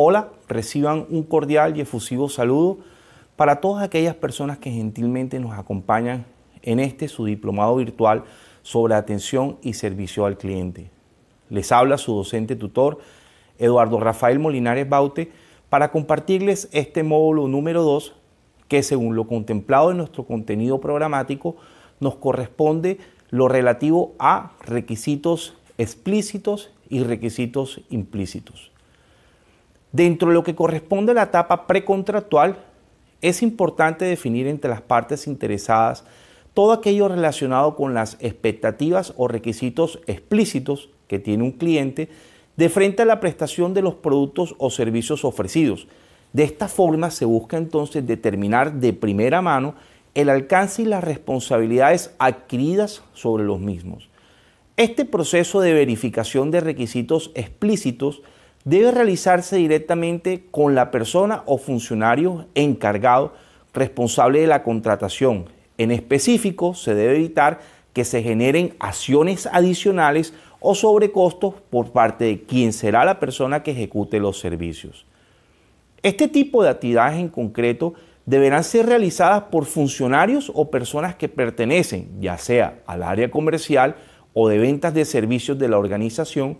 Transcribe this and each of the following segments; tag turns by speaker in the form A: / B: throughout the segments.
A: Hola, reciban un cordial y efusivo saludo para todas aquellas personas que gentilmente nos acompañan en este su diplomado virtual sobre atención y servicio al cliente. Les habla su docente tutor, Eduardo Rafael Molinares Baute, para compartirles este módulo número 2 que según lo contemplado en nuestro contenido programático nos corresponde lo relativo a requisitos explícitos y requisitos implícitos. Dentro de lo que corresponde a la etapa precontractual, es importante definir entre las partes interesadas todo aquello relacionado con las expectativas o requisitos explícitos que tiene un cliente de frente a la prestación de los productos o servicios ofrecidos. De esta forma se busca entonces determinar de primera mano el alcance y las responsabilidades adquiridas sobre los mismos. Este proceso de verificación de requisitos explícitos debe realizarse directamente con la persona o funcionario encargado responsable de la contratación. En específico, se debe evitar que se generen acciones adicionales o sobrecostos por parte de quien será la persona que ejecute los servicios. Este tipo de actividades en concreto deberán ser realizadas por funcionarios o personas que pertenecen, ya sea al área comercial o de ventas de servicios de la organización,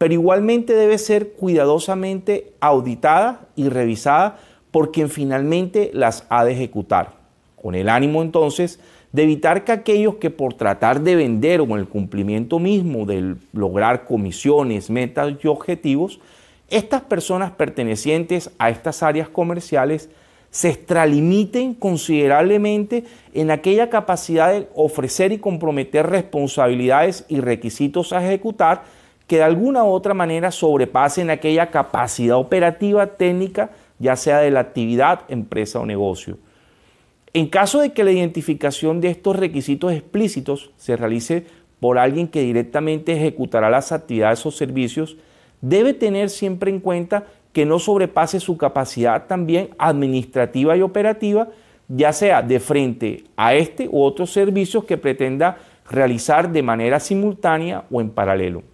A: pero igualmente debe ser cuidadosamente auditada y revisada por quien finalmente las ha de ejecutar, con el ánimo entonces de evitar que aquellos que por tratar de vender o con el cumplimiento mismo de lograr comisiones, metas y objetivos, estas personas pertenecientes a estas áreas comerciales se extralimiten considerablemente en aquella capacidad de ofrecer y comprometer responsabilidades y requisitos a ejecutar que de alguna u otra manera sobrepasen aquella capacidad operativa técnica, ya sea de la actividad, empresa o negocio. En caso de que la identificación de estos requisitos explícitos se realice por alguien que directamente ejecutará las actividades o servicios, debe tener siempre en cuenta que no sobrepase su capacidad también administrativa y operativa, ya sea de frente a este u otros servicios que pretenda realizar de manera simultánea o en paralelo.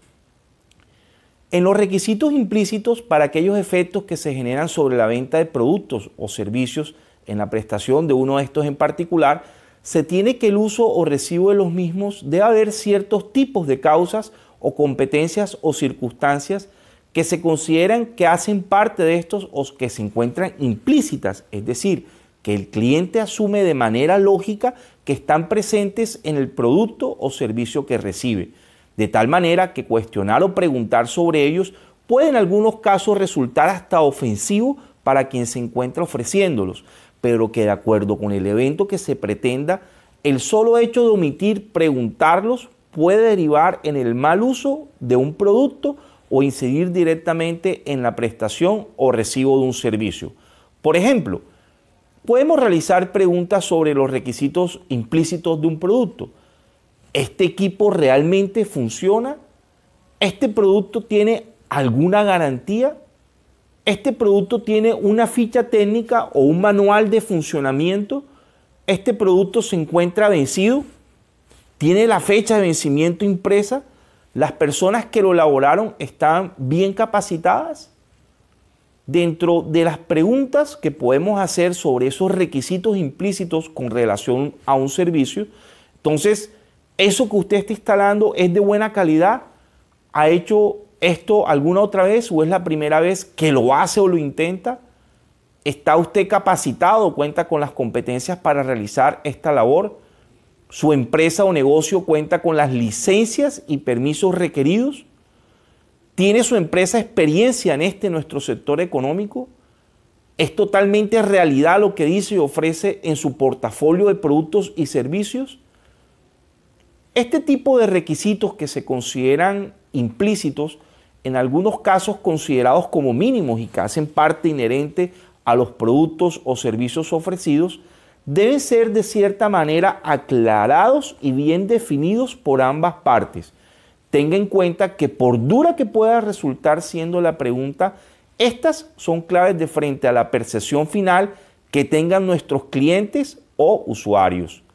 A: En los requisitos implícitos para aquellos efectos que se generan sobre la venta de productos o servicios en la prestación de uno de estos en particular, se tiene que el uso o recibo de los mismos debe haber ciertos tipos de causas o competencias o circunstancias que se consideran que hacen parte de estos o que se encuentran implícitas, es decir, que el cliente asume de manera lógica que están presentes en el producto o servicio que recibe de tal manera que cuestionar o preguntar sobre ellos puede en algunos casos resultar hasta ofensivo para quien se encuentra ofreciéndolos, pero que de acuerdo con el evento que se pretenda, el solo hecho de omitir preguntarlos puede derivar en el mal uso de un producto o incidir directamente en la prestación o recibo de un servicio. Por ejemplo, podemos realizar preguntas sobre los requisitos implícitos de un producto, ¿este equipo realmente funciona? ¿Este producto tiene alguna garantía? ¿Este producto tiene una ficha técnica o un manual de funcionamiento? ¿Este producto se encuentra vencido? ¿Tiene la fecha de vencimiento impresa? ¿Las personas que lo elaboraron están bien capacitadas? Dentro de las preguntas que podemos hacer sobre esos requisitos implícitos con relación a un servicio, entonces eso que usted está instalando es de buena calidad, ha hecho esto alguna otra vez o es la primera vez que lo hace o lo intenta, está usted capacitado, cuenta con las competencias para realizar esta labor, su empresa o negocio cuenta con las licencias y permisos requeridos, tiene su empresa experiencia en este nuestro sector económico, es totalmente realidad lo que dice y ofrece en su portafolio de productos y servicios este tipo de requisitos que se consideran implícitos, en algunos casos considerados como mínimos y que hacen parte inherente a los productos o servicios ofrecidos, deben ser de cierta manera aclarados y bien definidos por ambas partes. Tenga en cuenta que por dura que pueda resultar siendo la pregunta, estas son claves de frente a la percepción final que tengan nuestros clientes o usuarios.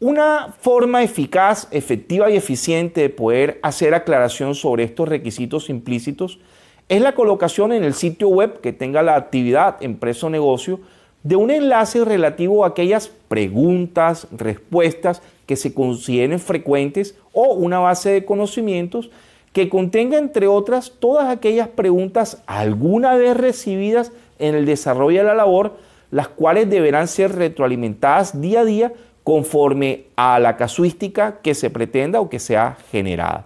A: Una forma eficaz, efectiva y eficiente de poder hacer aclaración sobre estos requisitos implícitos es la colocación en el sitio web que tenga la actividad empresa o negocio de un enlace relativo a aquellas preguntas, respuestas que se consideren frecuentes o una base de conocimientos que contenga, entre otras, todas aquellas preguntas alguna vez recibidas en el desarrollo de la labor, las cuales deberán ser retroalimentadas día a día conforme a la casuística que se pretenda o que sea generada.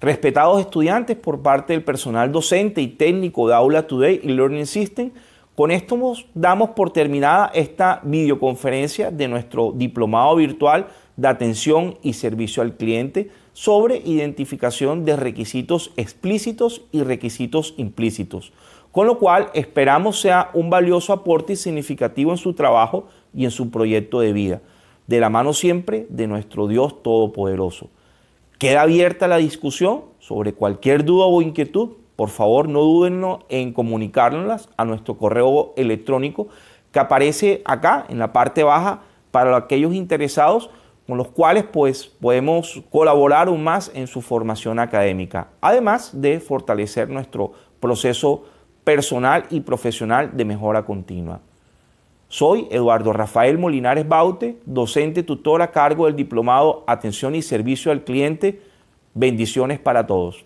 A: Respetados estudiantes por parte del personal docente y técnico de Aula Today y Learning System, con esto damos por terminada esta videoconferencia de nuestro diplomado virtual de atención y servicio al cliente sobre identificación de requisitos explícitos y requisitos implícitos, con lo cual esperamos sea un valioso aporte y significativo en su trabajo y en su proyecto de vida, de la mano siempre de nuestro Dios Todopoderoso. Queda abierta la discusión sobre cualquier duda o inquietud. Por favor, no duden en comunicárnoslas a nuestro correo electrónico que aparece acá en la parte baja para aquellos interesados con los cuales pues, podemos colaborar aún más en su formación académica, además de fortalecer nuestro proceso personal y profesional de mejora continua. Soy Eduardo Rafael Molinares Baute, docente tutor a cargo del diplomado Atención y Servicio al Cliente. Bendiciones para todos.